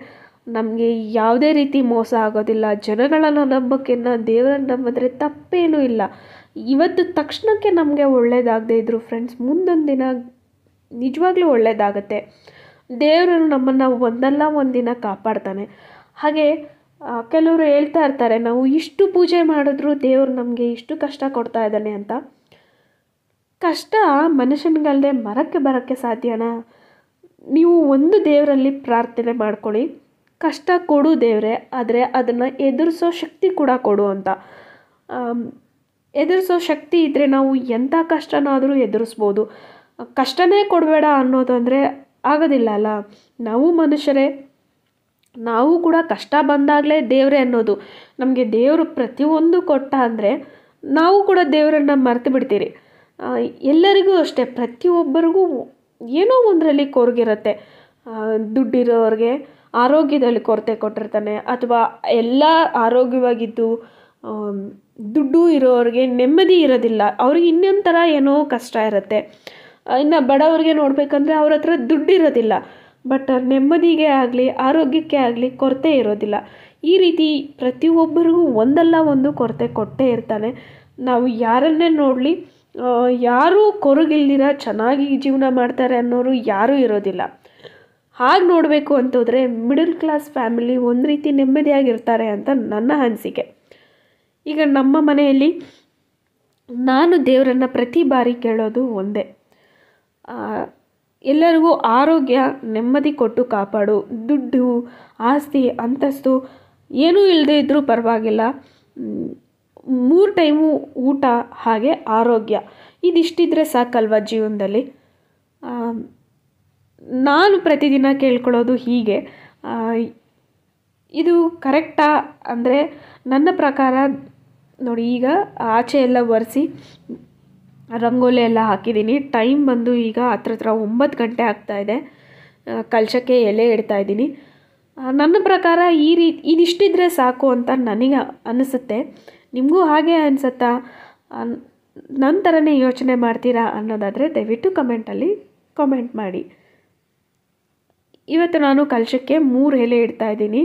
Speaker 1: ನಮಗೆ ಯಾವುದೇ ರೀತಿ ಮೋಸ ಆಗೋದಿಲ್ಲ ಜನಗಳನ್ನು ನಂಬೋಕ್ಕಿಂತ ದೇವರನ್ನು ನಂಬಿದ್ರೆ ತಪ್ಪೇನೂ ಇಲ್ಲ ಇವತ್ತು ತಕ್ಷಣಕ್ಕೆ ನಮಗೆ ಒಳ್ಳೇದಾಗದೇ ಇದ್ರು ಫ್ರೆಂಡ್ಸ್ ಮುಂದೊಂದು ದಿನ ನಿಜವಾಗ್ಲೂ ಒಳ್ಳೆಯದಾಗತ್ತೆ ದೇವರನ್ನು ನಮ್ಮನ್ನು ಒಂದಲ್ಲ ಒಂದಿನ ಕಾಪಾಡ್ತಾನೆ ಹಾಗೆ ಕೆಲವರು ಹೇಳ್ತಾ ಇರ್ತಾರೆ ನಾವು ಇಷ್ಟು ಪೂಜೆ ಮಾಡಿದ್ರು ದೇವರು ನಮಗೆ ಇಷ್ಟು ಕಷ್ಟ ಕೊಡ್ತಾ ಇದ್ದಾನೆ ಅಂತ ಕಷ್ಟ ಮನುಷ್ಯನಿಗಲ್ಲದೆ ಮರಕ್ಕೆ ಬರೋಕ್ಕೆ ಸಾಧ್ಯನ ನೀವು ಒಂದು ದೇವರಲ್ಲಿ ಪ್ರಾರ್ಥನೆ ಮಾಡ್ಕೊಳ್ಳಿ ಕಷ್ಟ ಕೊಡು ದೇವರೇ ಆದರೆ ಅದನ್ನು ಎದುರಿಸೋ ಶಕ್ತಿ ಕೂಡ ಕೊಡು ಅಂತ ಎದುರಿಸೋ ಶಕ್ತಿ ಇದ್ದರೆ ನಾವು ಎಂಥ ಕಷ್ಟನಾದರೂ ಎದುರಿಸ್ಬೋದು ಕಷ್ಟನೇ ಕೊಡಬೇಡ ಅನ್ನೋದು ಅಂದರೆ ಆಗೋದಿಲ್ಲ ಅಲ್ಲ ನಾವು ಮನುಷ್ಯರೇ ನಾವು ಕೂಡ ಕಷ್ಟ ಬಂದಾಗಲೇ ದೇವರೇ ಅನ್ನೋದು ನಮಗೆ ದೇವರು ಪ್ರತಿಯೊಂದು ಕೊಟ್ಟ ಅಂದರೆ ನಾವು ಕೂಡ ದೇವರನ್ನು ಮರೆತು ಬಿಡ್ತೀರಿ ಎಲ್ಲರಿಗೂ ಅಷ್ಟೇ ಪ್ರತಿಯೊಬ್ಬರಿಗೂ ಏನೋ ಒಂದರಲ್ಲಿ ಕೊರಗಿರುತ್ತೆ ದುಡ್ಡಿರೋರಿಗೆ ಆರೋಗ್ಯದಲ್ಲಿ ಕೊರತೆ ಕೊಟ್ಟಿರ್ತಾನೆ ಅಥವಾ ಎಲ್ಲ ಆರೋಗ್ಯವಾಗಿದ್ದು ದುಡ್ಡು ಇರೋರಿಗೆ ನೆಮ್ಮದಿ ಇರೋದಿಲ್ಲ ಅವ್ರಿಗೆ ಇನ್ನೊಂಥರ ಏನೋ ಕಷ್ಟ ಇರುತ್ತೆ ಇನ್ನು ಬಡವ್ರಿಗೆ ನೋಡಬೇಕಂದ್ರೆ ಅವ್ರ ಹತ್ರ ದುಡ್ಡಿರೋದಿಲ್ಲ ಬಟ್ ನೆಮ್ಮದಿಗೆ ಆಗಲಿ ಆರೋಗ್ಯಕ್ಕೆ ಆಗಲಿ ಕೊರತೆ ಇರೋದಿಲ್ಲ ಈ ರೀತಿ ಪ್ರತಿಯೊಬ್ಬರಿಗೂ ಒಂದಲ್ಲ ಒಂದು ಕೊರತೆ ಕೊಟ್ಟೇ ಇರ್ತಾನೆ ನಾವು ಯಾರನ್ನೇ ನೋಡಲಿ ಯಾರೂ ಕೊರಗಿಲ್ದಿರ ಚೆನ್ನಾಗಿ ಜೀವನ ಮಾಡ್ತಾರೆ ಅನ್ನೋರು ಯಾರೂ ಇರೋದಿಲ್ಲ ಹಾಗೆ ನೋಡಬೇಕು ಅಂತಂದರೆ ಮಿಡಲ್ ಕ್ಲಾಸ್ ಫ್ಯಾಮಿಲಿ ಒಂದು ರೀತಿ ನೆಮ್ಮದಿಯಾಗಿರ್ತಾರೆ ಅಂತ ನನ್ನ ಅನಿಸಿಕೆ ಈಗ ನಮ್ಮ ಮನೆಯಲ್ಲಿ ನಾನು ದೇವರನ್ನು ಪ್ರತಿ ಬಾರಿ ಕೇಳೋದು ಒಂದೇ ಎಲ್ಲರಿಗೂ ಆರೋಗ್ಯ ನೆಮ್ಮದಿ ಕೊಟ್ಟು ಕಾಪಾಡು ದುಡ್ಡು ಆಸ್ತಿ ಅಂತಸ್ತು ಏನೂ ಇಲ್ಲದೇ ಇದ್ದರೂ ಪರವಾಗಿಲ್ಲ ಮೂರು ಟೈಮು ಊಟ ಹಾಗೆ ಆರೋಗ್ಯ ಇದಿಷ್ಟಿದ್ರೆ ಸಾಕಲ್ವ ಜೀವನದಲ್ಲಿ ನಾನು ಪ್ರತಿದಿನ ಕೇಳ್ಕೊಳ್ಳೋದು ಹೀಗೆ ಇದು ಕರೆಕ್ಟಾ ಅಂದರೆ ನನ್ನ ಪ್ರಕಾರ ನೋಡಿ ಈಗ ಆಚೆ ಎಲ್ಲ ಒರೆಸಿ ರಂಗೋಲಿ ಎಲ್ಲ ಹಾಕಿದ್ದೀನಿ ಟೈಮ್ ಬಂದು ಈಗ ಹತ್ರ ಹತ್ರ ಒಂಬತ್ತು ಗಂಟೆ ಆಗ್ತಾಯಿದೆ ಕಲಶಕ್ಕೆ ಎಲೆ ಇಡ್ತಾ ಇದ್ದೀನಿ ನನ್ನ ಪ್ರಕಾರ ಈ ರೀತಿ ಇದಿಷ್ಟಿದ್ರೆ ಸಾಕು ಅಂತ ನನಗೆ ಅನಿಸುತ್ತೆ ನಿಮಗೂ ಹಾಗೆ ಅನಿಸುತ್ತಾ ನನ್ನ ಥರನೇ ಯೋಚನೆ ಮಾಡ್ತೀರಾ ಅನ್ನೋದಾದರೆ ದಯವಿಟ್ಟು ಕಮೆಂಟಲ್ಲಿ ಕಾಮೆಂಟ್ ಮಾಡಿ ಇವತ್ತು ನಾನು ಕಲಶಕ್ಕೆ ಮೂರು ಎಲೆ ಇಡ್ತಾ ಇದ್ದೀನಿ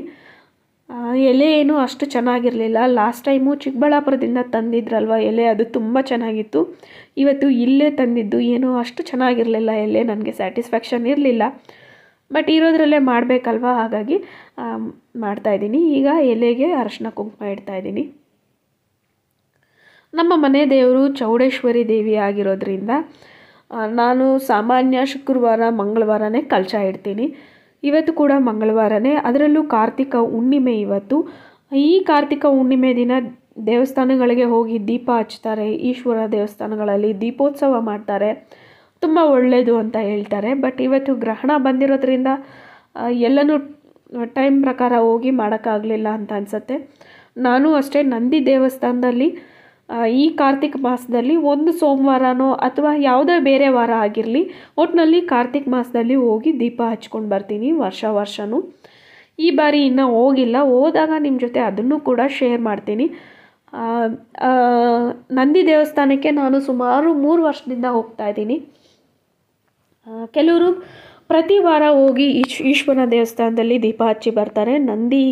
Speaker 1: ಎಲೆ ಏನು ಅಷ್ಟು ಚೆನ್ನಾಗಿರಲಿಲ್ಲ ಲಾಸ್ಟ್ ಟೈಮು ಚಿಕ್ಕಬಳ್ಳಾಪುರದಿಂದ ತಂದಿದ್ರಲ್ವ ಎಲೆ ಅದು ತುಂಬ ಚೆನ್ನಾಗಿತ್ತು ಇವತ್ತು ಇಲ್ಲೇ ತಂದಿದ್ದು ಏನು ಅಷ್ಟು ಚೆನ್ನಾಗಿರಲಿಲ್ಲ ಎಲೆ ನನಗೆ ಸ್ಯಾಟಿಸ್ಫ್ಯಾಕ್ಷನ್ ಇರಲಿಲ್ಲ ಬಟ್ ಇರೋದ್ರಲ್ಲೇ ಮಾಡಬೇಕಲ್ವ ಹಾಗಾಗಿ ಮಾಡ್ತಾಯಿದ್ದೀನಿ ಈಗ ಎಲೆಗೆ ಅರಶಿನ ಕುಂಕುಮ ಇಡ್ತಾಯಿದ್ದೀನಿ ನಮ್ಮ ಮನೆ ದೇವರು ಚೌಡೇಶ್ವರಿ ದೇವಿ ಆಗಿರೋದ್ರಿಂದ ನಾನು ಸಾಮಾನ್ಯ ಶುಕ್ರವಾರ ಮಂಗಳವಾರನೇ ಕಲಚ ಇಡ್ತೀನಿ ಇವತ್ತು ಕೂಡ ಮಂಗಳವಾರನೇ ಅದರಲ್ಲೂ ಕಾರ್ತಿಕ ಹುಣ್ಣಿಮೆ ಇವತ್ತು ಈ ಕಾರ್ತಿಕ ಹುಣ್ಣಿಮೆ ದಿನ ದೇವಸ್ಥಾನಗಳಿಗೆ ಹೋಗಿ ದೀಪ ಹಚ್ತಾರೆ ಈಶ್ವರ ದೇವಸ್ಥಾನಗಳಲ್ಲಿ ದೀಪೋತ್ಸವ ಮಾಡ್ತಾರೆ ತುಂಬ ಒಳ್ಳೆಯದು ಅಂತ ಹೇಳ್ತಾರೆ ಬಟ್ ಇವತ್ತು ಗ್ರಹಣ ಬಂದಿರೋದ್ರಿಂದ ಎಲ್ಲನೂ ಟೈಮ್ ಪ್ರಕಾರ ಹೋಗಿ ಮಾಡೋಕ್ಕಾಗಲಿಲ್ಲ ಅಂತ ಅನಿಸತ್ತೆ ನಾನು ಅಷ್ಟೇ ನಂದಿ ದೇವಸ್ಥಾನದಲ್ಲಿ ಈ ಕಾರ್ತಿಕ ಮಾಸದಲ್ಲಿ ಒಂದು ಸೋಮವಾರನೋ ಅಥವಾ ಯಾವುದೇ ಬೇರೆ ವಾರ ಆಗಿರಲಿ ಒಟ್ಟಿನಲ್ಲಿ ಕಾರ್ತಿಕ್ ಮಾಸದಲ್ಲಿ ಹೋಗಿ ದೀಪ ಹಚ್ಕೊಂಡು ಬರ್ತೀನಿ ವರ್ಷ ವರ್ಷವೂ ಈ ಬಾರಿ ಇನ್ನೂ ಹೋಗಿಲ್ಲ ಹೋದಾಗ ನಿಮ್ಮ ಜೊತೆ ಅದನ್ನು ಕೂಡ ಶೇರ್ ಮಾಡ್ತೀನಿ ನಂದಿ ದೇವಸ್ಥಾನಕ್ಕೆ ನಾನು ಸುಮಾರು ಮೂರು ವರ್ಷದಿಂದ ಹೋಗ್ತಾ ಇದ್ದೀನಿ ಕೆಲವರು ಪ್ರತಿ ವಾರ ಹೋಗಿ ಈಶ್ ಈಶ್ವರನ ದೇವಸ್ಥಾನದಲ್ಲಿ ದೀಪ ಹಚ್ಚಿ ಬರ್ತಾರೆ ನಂದಿ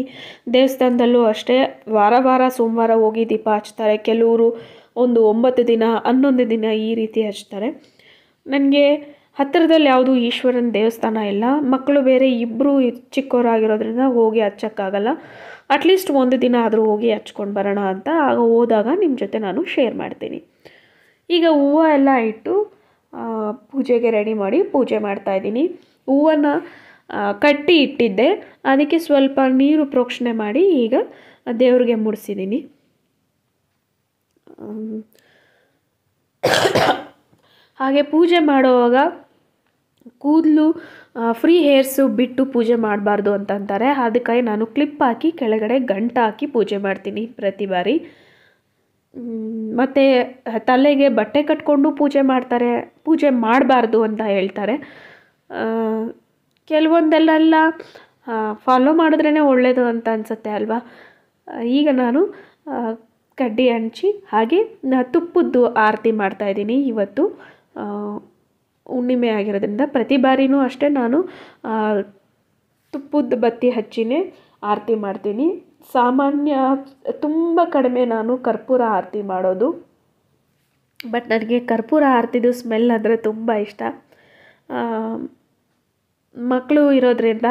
Speaker 1: ದೇವಸ್ಥಾನದಲ್ಲೂ ಅಷ್ಟೇ ವಾರ ವಾರ ಸೋಮವಾರ ಹೋಗಿ ದೀಪ ಹಚ್ತಾರೆ ಕೆಲವರು ಒಂದು ಒಂಬತ್ತು ದಿನ ಹನ್ನೊಂದು ದಿನ ಈ ರೀತಿ ಹಚ್ತಾರೆ ನನಗೆ ಹತ್ತಿರದಲ್ಲಿ ಯಾವುದು ಈಶ್ವರನ ದೇವಸ್ಥಾನ ಇಲ್ಲ ಮಕ್ಕಳು ಬೇರೆ ಇಬ್ಬರು ಚಿಕ್ಕವರಾಗಿರೋದ್ರಿಂದ ಹೋಗಿ ಹಚ್ಚೋಕ್ಕಾಗಲ್ಲ ಅಟ್ಲೀಸ್ಟ್ ಒಂದು ದಿನ ಆದರೂ ಹೋಗಿ ಹಚ್ಕೊಂಡು ಬರೋಣ ಅಂತ ಆಗ ಹೋದಾಗ ನಿಮ್ಮ ಜೊತೆ ನಾನು ಶೇರ್ ಮಾಡ್ತೀನಿ ಈಗ ಹೂವು ಎಲ್ಲ ಇಟ್ಟು ಪೂಜೆಗೆ ರೆಡಿ ಮಾಡಿ ಪೂಜೆ ಮಾಡ್ತಾಯಿದ್ದೀನಿ ಹೂವನ್ನು ಕಟ್ಟಿ ಇಟ್ಟಿದ್ದೆ ಅದಕ್ಕೆ ಸ್ವಲ್ಪ ನೀರು ಪ್ರೋಕ್ಷಣೆ ಮಾಡಿ ಈಗ ದೇವ್ರಿಗೆ ಮುಡಿಸಿದ್ದೀನಿ ಹಾಗೆ ಪೂಜೆ ಮಾಡುವಾಗ ಕೂದಲು ಫ್ರೀ ಹೇರ್ಸು ಬಿಟ್ಟು ಪೂಜೆ ಮಾಡಬಾರ್ದು ಅಂತಂತಾರೆ ಅದಕ್ಕಾಗಿ ನಾನು ಕ್ಲಿಪ್ ಹಾಕಿ ಕೆಳಗಡೆ ಗಂಟ ಹಾಕಿ ಪೂಜೆ ಮಾಡ್ತೀನಿ ಪ್ರತಿ ಬಾರಿ ಮತ್ತು ತಲೆಗೆ ಬಟ್ಟೆ ಕಟ್ಕೊಂಡು ಪೂಜೆ ಮಾಡ್ತಾರೆ ಪೂಜೆ ಮಾಡಬಾರ್ದು ಅಂತ ಹೇಳ್ತಾರೆ ಕೆಲವೊಂದಲ್ಲೆಲ್ಲ ಫಾಲೋ ಮಾಡಿದ್ರೇ ಒಳ್ಳೆಯದು ಅಂತ ಅನಿಸುತ್ತೆ ಅಲ್ವಾ ಈಗ ನಾನು ಕಡ್ಡಿ ಹಂಚಿ ಹಾಗೆ ತುಪ್ಪದ್ದು ಆರತಿ ಮಾಡ್ತಾಯಿದ್ದೀನಿ ಇವತ್ತು ಹುಣ್ಣಿಮೆ ಆಗಿರೋದ್ರಿಂದ ಪ್ರತಿ ಬಾರಿನೂ ಅಷ್ಟೇ ನಾನು ತುಪ್ಪದ ಬತ್ತಿ ಹಚ್ಚಿನೇ ಆರತಿ ಮಾಡ್ತೀನಿ ಸಾಮಾನ್ಯ ತುಂಬ ಕಡಿಮೆ ನಾನು ಕರ್ಪೂರ ಆರತಿ ಮಾಡೋದು ಬಟ್ ನನಗೆ ಕರ್ಪೂರ ಆರತಿದು ಸ್ಮೆಲ್ ಅಂದರೆ ತುಂಬ ಇಷ್ಟ ಮಕ್ಕಳು ಇರೋದ್ರಿಂದ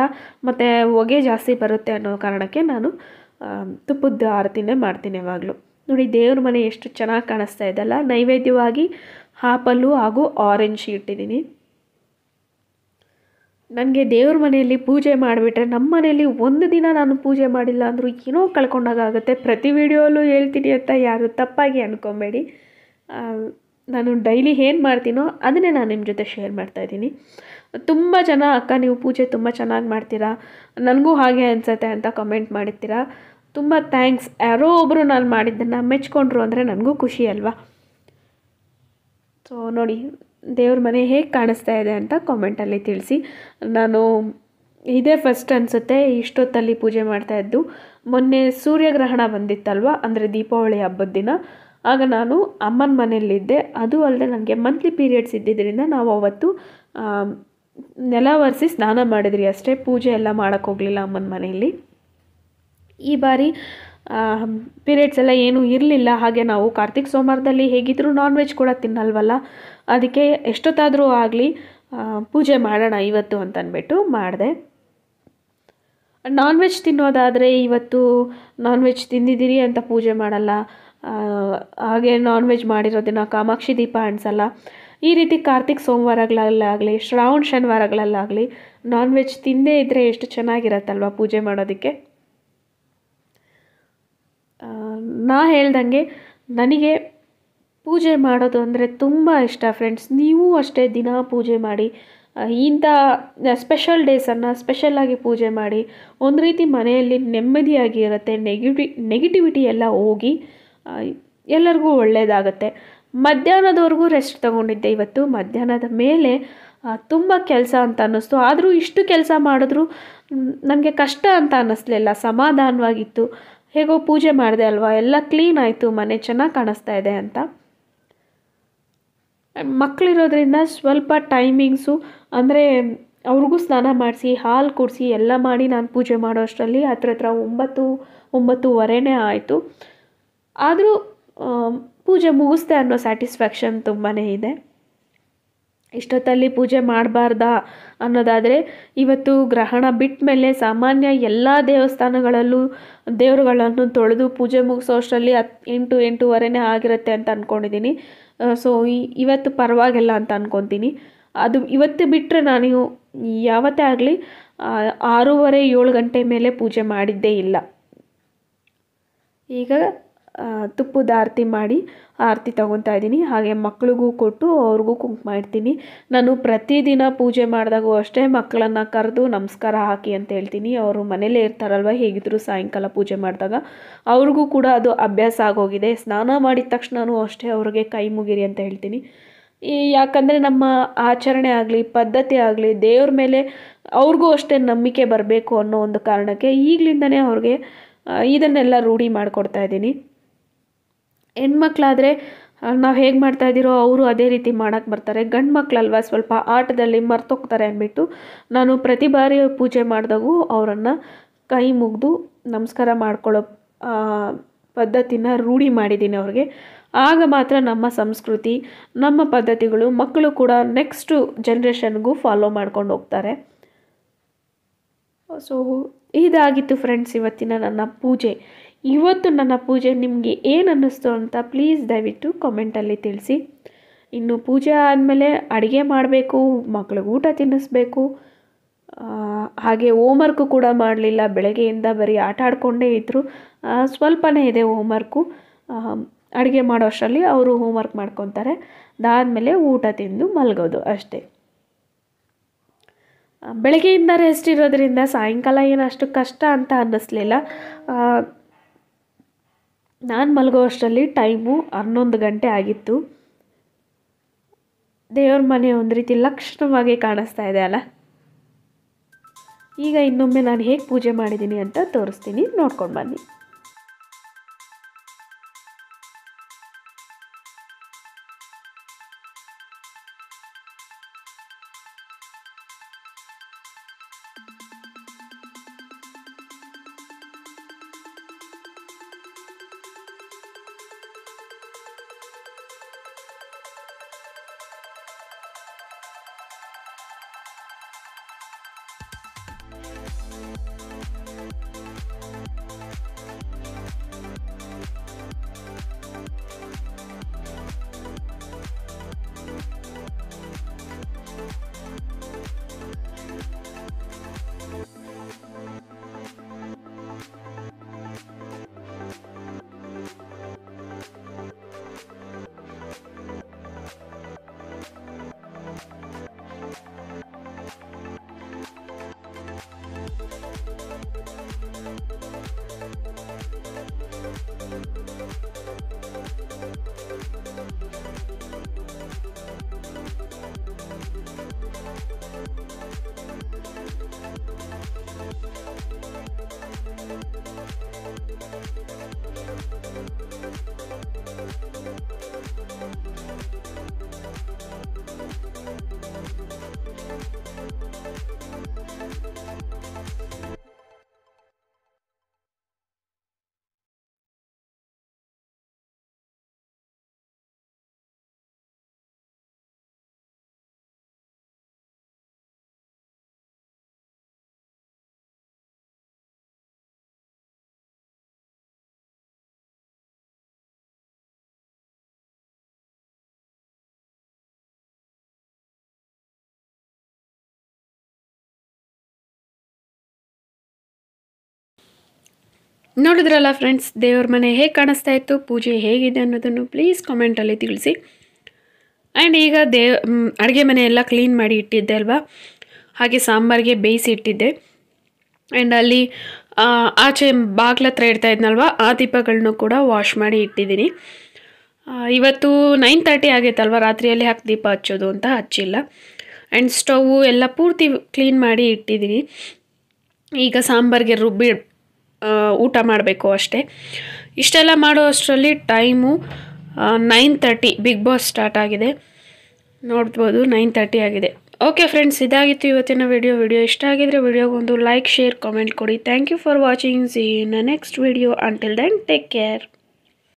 Speaker 1: ಮತ್ತು ಹೊಗೆ ಜಾಸ್ತಿ ಬರುತ್ತೆ ಅನ್ನೋ ಕಾರಣಕ್ಕೆ ನಾನು ತುಪ್ಪದ ಆರತಿನೇ ಮಾಡ್ತೀನಿ ಯಾವಾಗಲೂ ನೋಡಿ ದೇವ್ರ ಮನೆ ಎಷ್ಟು ಚೆನ್ನಾಗಿ ಕಾಣಿಸ್ತಾ ಇದೆಯಲ್ಲ ನೈವೇದ್ಯವಾಗಿ ಹಾಪಲ್ಲು ಹಾಗೂ ಆರೆಂಜ್ ಇಟ್ಟಿದ್ದೀನಿ ನನಗೆ ದೇವ್ರ ಮನೆಯಲ್ಲಿ ಪೂಜೆ ಮಾಡಿಬಿಟ್ರೆ ನಮ್ಮ ಮನೆಯಲ್ಲಿ ಒಂದು ದಿನ ನಾನು ಪೂಜೆ ಮಾಡಿಲ್ಲ ಅಂದರೂ ಏನೋ ಕಳ್ಕೊಂಡಾಗುತ್ತೆ ಪ್ರತಿ ವಿಡಿಯೋಲ್ಲೂ ಹೇಳ್ತೀನಿ ಅಂತ ಯಾರು ತಪ್ಪಾಗಿ ಅಂದ್ಕೊಬೇಡಿ ನಾನು ಡೈಲಿ ಏನು ಮಾಡ್ತೀನೋ ಅದನ್ನೇ ನಾನು ನಿಮ್ಮ ಜೊತೆ ಶೇರ್ ಮಾಡ್ತಾಯಿದ್ದೀನಿ ತುಂಬ ಜನ ಅಕ್ಕ ನೀವು ಪೂಜೆ ತುಂಬ ಚೆನ್ನಾಗಿ ಮಾಡ್ತೀರಾ ನನಗೂ ಹಾಗೆ ಅನಿಸತ್ತೆ ಅಂತ ಕಮೆಂಟ್ ಮಾಡಿರ್ತೀರಾ ತುಂಬ ಥ್ಯಾಂಕ್ಸ್ ಯಾರೋ ಒಬ್ಬರು ನಾನು ಮಾಡಿದ್ದನ್ನು ಮೆಚ್ಕೊಂಡ್ರು ಅಂದರೆ ನನಗೂ ಖುಷಿ ಅಲ್ವಾ ಸೊ ನೋಡಿ ದೇವ್ರ ಮನೆ ಹೇಗೆ ಕಾಣಿಸ್ತಾ ಇದೆ ಅಂತ ಕಾಮೆಂಟಲ್ಲಿ ತಿಳಿಸಿ ನಾನು ಇದೇ ಫಸ್ಟ್ ಅನಿಸುತ್ತೆ ಇಷ್ಟೊತ್ತಲ್ಲಿ ಪೂಜೆ ಮಾಡ್ತಾಯಿದ್ದು ಮೊನ್ನೆ ಸೂರ್ಯಗ್ರಹಣ ಬಂದಿತ್ತಲ್ವ ಅಂದರೆ ದೀಪಾವಳಿ ಹಬ್ಬದ ದಿನ ಆಗ ನಾನು ಅಮ್ಮನ ಮನೆಯಲ್ಲಿದ್ದೆ ಅದು ಅಲ್ಲದೆ ನನಗೆ ಮಂತ್ಲಿ ಪೀರಿಯಡ್ಸ್ ಇದ್ದಿದ್ದರಿಂದ ನಾವು ಅವತ್ತು ನೆಲ ಒರೆಸಿ ಸ್ನಾನ ಮಾಡಿದ್ರಿ ಅಷ್ಟೇ ಪೂಜೆ ಎಲ್ಲ ಮಾಡೋಕ್ಕೋಗಲಿಲ್ಲ ಅಮ್ಮನ ಮನೆಯಲ್ಲಿ ಈ ಬಾರಿ ಪೀರಿಯಡ್ಸ್ ಎಲ್ಲ ಏನೂ ಇರಲಿಲ್ಲ ಹಾಗೆ ನಾವು ಕಾರ್ತಿಕ್ ಸೋಮವಾರದಲ್ಲಿ ಹೇಗಿದ್ದರೂ ನಾನ್ ವೆಜ್ ಕೂಡ ತಿನ್ನಲ್ವಲ್ಲ ಅದಕ್ಕೆ ಎಷ್ಟೊತ್ತಾದರೂ ಆಗಲಿ ಪೂಜೆ ಮಾಡೋಣ ಇವತ್ತು ಅಂತನ್ಬಿಟ್ಟು ಮಾಡಿದೆ ನಾನ್ ವೆಜ್ ತಿನ್ನೋದಾದರೆ ಇವತ್ತು ನಾನ್ ವೆಜ್ ತಿಂದಿದ್ದೀರಿ ಅಂತ ಪೂಜೆ ಮಾಡಲ್ಲ ಹಾಗೆ ನಾನ್ ವೆಜ್ ಮಾಡಿರೋ ದಿನ ಕಾಮಾಕ್ಷಿ ದೀಪ ಅನ್ಸಲ್ಲ ಈ ರೀತಿ ಕಾರ್ತಿಕ್ ಸೋಮವಾರಗಳಲ್ಲಾಗಲಿ ಶ್ರಾವಣ ಶನಿವಾರಗಳಲ್ಲಾಗಲಿ ನಾನ್ ವೆಜ್ ತಿಂದೇ ಇದ್ದರೆ ಎಷ್ಟು ಚೆನ್ನಾಗಿರತ್ತಲ್ವ ಪೂಜೆ ಮಾಡೋದಕ್ಕೆ ನಾ ಹೇಳ್ದಂಗೆ ನನಗೆ ಪೂಜೆ ಮಾಡೋದು ಅಂದರೆ ತುಂಬ ಇಷ್ಟ ಫ್ರೆಂಡ್ಸ್ ನೀವು ಅಷ್ಟೇ ದಿನ ಪೂಜೆ ಮಾಡಿ ಇಂಥ ಸ್ಪೆಷಲ್ ಡೇಸನ್ನು ಸ್ಪೆಷಲ್ಲಾಗಿ ಪೂಜೆ ಮಾಡಿ ಒಂದು ರೀತಿ ಮನೆಯಲ್ಲಿ ನೆಮ್ಮದಿಯಾಗಿ ಇರುತ್ತೆ ನೆಗೆಟಿ ನೆಗೆಟಿವಿಟಿ ಎಲ್ಲ ಹೋಗಿ ಎಲ್ಲರಿಗೂ ಒಳ್ಳೆಯದಾಗತ್ತೆ ಮಧ್ಯಾಹ್ನದವರೆಗೂ ರೆಸ್ಟ್ ತಗೊಂಡಿದ್ದೆ ಇವತ್ತು ಮಧ್ಯಾಹ್ನದ ಮೇಲೆ ತುಂಬ ಕೆಲಸ ಅಂತ ಅನ್ನಿಸ್ತು ಆದರೂ ಇಷ್ಟು ಕೆಲಸ ಮಾಡಿದ್ರು ನನಗೆ ಕಷ್ಟ ಅಂತ ಅನ್ನಿಸ್ಲಿಲ್ಲ ಸಮಾಧಾನವಾಗಿತ್ತು ಹೇಗೋ ಪೂಜೆ ಮಾಡಿದೆ ಅಲ್ವಾ ಎಲ್ಲ ಕ್ಲೀನ್ ಆಯಿತು ಮನೆ ಚೆನ್ನಾಗಿ ಕಾಣಿಸ್ತಾ ಇದೆ ಅಂತ ಮಕ್ಕಳಿರೋದ್ರಿಂದ ಸ್ವಲ್ಪ ಟೈಮಿಂಗ್ಸು ಅಂದರೆ ಅವ್ರಿಗೂ ಸ್ನಾನ ಮಾಡಿಸಿ ಹಾಲು ಕುಡಿಸಿ ಎಲ್ಲ ಮಾಡಿ ನಾನು ಪೂಜೆ ಮಾಡೋ ಅಷ್ಟರಲ್ಲಿ ಹತ್ರ ಹತ್ರ ಒಂಬತ್ತು ಒಂಬತ್ತುವರೆನೇ ಆಯಿತು ಆದರೂ ಪೂಜೆ ಮುಗಿಸ್ದೆ ಅನ್ನೋ ಸ್ಯಾಟಿಸ್ಫ್ಯಾಕ್ಷನ್ ತುಂಬಾ ಇದೆ ಇಷ್ಟೊತ್ತಲ್ಲಿ ಪೂಜೆ ಮಾಡಬಾರ್ದ ಅನ್ನೋದಾದರೆ ಇವತ್ತು ಗ್ರಹಣ ಬಿಟ್ಟ ಮೇಲೆ ಸಾಮಾನ್ಯ ಎಲ್ಲ ದೇವಸ್ಥಾನಗಳಲ್ಲೂ ದೇವರುಗಳನ್ನು ತೊಳೆದು ಪೂಜೆ ಮುಗಿಸೋ ಅಷ್ಟರಲ್ಲಿ ಹತ್ತು ಎಂಟು ಎಂಟೂವರೆನೇ ಆಗಿರುತ್ತೆ ಅಂತ ಅಂದ್ಕೊಂಡಿದ್ದೀನಿ ಸೊ ಇವತ್ತು ಪರವಾಗಿಲ್ಲ ಅಂತ ಅಂದ್ಕೊತೀನಿ ಅದು ಇವತ್ತು ಬಿಟ್ಟರೆ ನಾನು ಯಾವತ್ತೇ ಆಗಲಿ ಆರೂವರೆ ಏಳು ಗಂಟೆ ಮೇಲೆ ಪೂಜೆ ಮಾಡಿದ್ದೇ ಇಲ್ಲ ಈಗ ತುಪ್ಪದ ಆರತಿ ಮಾಡಿ ಆರತಿ ತಗೊತಾ ಇದ್ದೀನಿ ಹಾಗೆ ಮಕ್ಕಳಿಗೂ ಕೊಟ್ಟು ಅವ್ರಿಗೂ ಕುಂಕುಮ ಇಡ್ತೀನಿ ನಾನು ಪ್ರತಿದಿನ ಪೂಜೆ ಮಾಡಿದಾಗೂ ಅಷ್ಟೇ ಮಕ್ಕಳನ್ನು ಕರೆದು ನಮಸ್ಕಾರ ಹಾಕಿ ಅಂತ ಹೇಳ್ತೀನಿ ಅವರು ಮನೇಲೇ ಇರ್ತಾರಲ್ವ ಹೇಗಿದ್ರು ಸಾಯಂಕಾಲ ಪೂಜೆ ಮಾಡಿದಾಗ ಅವ್ರಿಗೂ ಕೂಡ ಅದು ಅಭ್ಯಾಸ ಆಗೋಗಿದೆ ಸ್ನಾನ ಮಾಡಿದ ತಕ್ಷಣವೂ ಅಷ್ಟೇ ಅವ್ರಿಗೆ ಕೈ ಮುಗಿರಿ ಅಂತ ಹೇಳ್ತೀನಿ ಈ ಯಾಕಂದರೆ ನಮ್ಮ ಆಚರಣೆ ಆಗಲಿ ಪದ್ಧತಿ ಆಗಲಿ ದೇವ್ರ ಮೇಲೆ ಅವ್ರಿಗೂ ಅಷ್ಟೇ ನಂಬಿಕೆ ಬರಬೇಕು ಅನ್ನೋ ಒಂದು ಕಾರಣಕ್ಕೆ ಈಗಲಿಂದನೇ ಅವ್ರಿಗೆ ಇದನ್ನೆಲ್ಲ ರೂಢಿ ಮಾಡಿಕೊಡ್ತಾ ಇದ್ದೀನಿ ಹೆಣ್ಮಕ್ಳಾದರೆ ನಾವು ಹೇಗೆ ಮಾಡ್ತಾಯಿದ್ದೀರೋ ಅವರು ಅದೇ ರೀತಿ ಮಾಡೋಕ್ಕೆ ಬರ್ತಾರೆ ಗಂಡು ಮಕ್ಕಳಲ್ವ ಸ್ವಲ್ಪ ಆಟದಲ್ಲಿ ಮರ್ತೋಗ್ತಾರೆ ಅಂದ್ಬಿಟ್ಟು ನಾನು ಪ್ರತಿ ಬಾರಿ ಪೂಜೆ ಮಾಡಿದಾಗೂ ಅವರನ್ನು ಕೈ ಮುಗಿದು ನಮಸ್ಕಾರ ಮಾಡ್ಕೊಳ್ಳೋ ಪದ್ಧತಿನ ರೂಢಿ ಮಾಡಿದ್ದೀನಿ ಅವ್ರಿಗೆ ಆಗ ಮಾತ್ರ ನಮ್ಮ ಸಂಸ್ಕೃತಿ ನಮ್ಮ ಪದ್ಧತಿಗಳು ಮಕ್ಕಳು ಕೂಡ ನೆಕ್ಸ್ಟು ಜನ್ರೇಷನ್ಗೂ ಫಾಲೋ ಮಾಡ್ಕೊಂಡು ಹೋಗ್ತಾರೆ ಸೊ ಇದಾಗಿತ್ತು ಫ್ರೆಂಡ್ಸ್ ಇವತ್ತಿನ ನನ್ನ ಪೂಜೆ ಇವತ್ತು ನನ್ನ ಪೂಜೆ ನಿಮಗೆ ಏನು ಅನ್ನಿಸ್ತು ಅಂತ ಪ್ಲೀಸ್ ದಯವಿಟ್ಟು ಕಾಮೆಂಟಲ್ಲಿ ತಿಳಿಸಿ ಇನ್ನು ಪೂಜೆ ಆದಮೇಲೆ ಅಡುಗೆ ಮಾಡಬೇಕು ಮಕ್ಳಿಗೆ ಊಟ ತಿನ್ನಿಸ್ಬೇಕು ಹಾಗೆ ಹೋಮ್ವರ್ಕು ಕೂಡ ಮಾಡಲಿಲ್ಲ ಬೆಳಗ್ಗೆಯಿಂದ ಬರೀ ಆಟ ಆಡಿಕೊಂಡೇ ಇದ್ದರು ಸ್ವಲ್ಪನೇ ಇದೆ ಹೋಮ್ವರ್ಕು ಅಡುಗೆ ಮಾಡೋ ಅಷ್ಟರಲ್ಲಿ ಅವರು ಹೋಮ್ವರ್ಕ್ ಮಾಡ್ಕೊತಾರೆ ಅದಾದಮೇಲೆ ಊಟ ತಿಂದು ಮಲಗೋದು ಅಷ್ಟೇ ಬೆಳಗ್ಗೆಯಿಂದ ರೆಸ್ಟ್ ಇರೋದರಿಂದ ಸಾಯಂಕಾಲ ಏನು ಅಷ್ಟು ಕಷ್ಟ ಅಂತ ಅನ್ನಿಸ್ಲಿಲ್ಲ ನಾನು ಮಲಗೋ ಅಷ್ಟರಲ್ಲಿ ಟೈಮು ಹನ್ನೊಂದು ಗಂಟೆ ಆಗಿತ್ತು ದೇವ್ರ ಮನೆ ಒಂದು ರೀತಿ ಲಕ್ಷಣವಾಗಿ ಕಾಣಿಸ್ತಾ ಇದೆ ಅಲ್ಲ ಈಗ ಇನ್ನೊಮ್ಮೆ ನಾನು ಹೇಗೆ ಪೂಜೆ ಮಾಡಿದ್ದೀನಿ ಅಂತ ತೋರಿಸ್ತೀನಿ ನೋಡ್ಕೊಂಡು ಬನ್ನಿ ನೋಡಿದ್ರಲ್ಲ ಫ್ರೆಂಡ್ಸ್ ದೇವ್ರ ಮನೆ ಹೇಗೆ ಕಾಣಿಸ್ತಾ ಇತ್ತು ಪೂಜೆ ಹೇಗಿದೆ ಅನ್ನೋದನ್ನು ಪ್ಲೀಸ್ ಕಾಮೆಂಟಲ್ಲಿ ತಿಳಿಸಿ ಆ್ಯಂಡ್ ಈಗ ದೇವ್ ಅಡುಗೆ ಮನೆಯೆಲ್ಲ ಕ್ಲೀನ್ ಮಾಡಿ ಇಟ್ಟಿದ್ದೆ ಅಲ್ವಾ ಹಾಗೆ ಸಾಂಬಾರಿಗೆ ಬೇಯಿಸಿ ಇಟ್ಟಿದ್ದೆ ಆ್ಯಂಡ್ ಅಲ್ಲಿ ಆಚೆ ಬಾಗ್ಲ ಹತ್ರ ಇಡ್ತಾ ಆ ದೀಪಗಳನ್ನೂ ಕೂಡ ವಾಶ್ ಮಾಡಿ ಇಟ್ಟಿದ್ದೀನಿ ಇವತ್ತು ನೈನ್ ತರ್ಟಿ ಆಗೈತಲ್ವ ರಾತ್ರಿಯಲ್ಲಿ ಹಾಕಿ ದೀಪ ಹಚ್ಚೋದು ಅಂತ ಹಚ್ಚಿಲ್ಲ ಆ್ಯಂಡ್ ಸ್ಟವ್ ಎಲ್ಲ ಪೂರ್ತಿ ಕ್ಲೀನ್ ಮಾಡಿ ಇಟ್ಟಿದ್ದೀನಿ ಈಗ ಸಾಂಬಾರಿಗೆ ರುಬ್ಬಿ ಊಟ ಮಾಡಬೇಕು ಅಷ್ಟೇ ಇಷ್ಟೆಲ್ಲ ಮಾಡೋ ಅಷ್ಟರಲ್ಲಿ time nine thirty Bigg Boss start ಆಗಿದೆ ನೋಡ್ಬೋದು ನೈನ್ ತರ್ಟಿ ಆಗಿದೆ ಓಕೆ ಫ್ರೆಂಡ್ಸ್ ಇದಾಗಿತ್ತು ಇವತ್ತಿನ ವಿಡಿಯೋ ವಿಡಿಯೋ ಇಷ್ಟ ಆಗಿದ್ರೆ ವಿಡಿಯೋಗೊಂದು ಲೈಕ್ ಶೇರ್ ಕಾಮೆಂಟ್ ಕೊಡಿ thank you for watching see in next video until then take care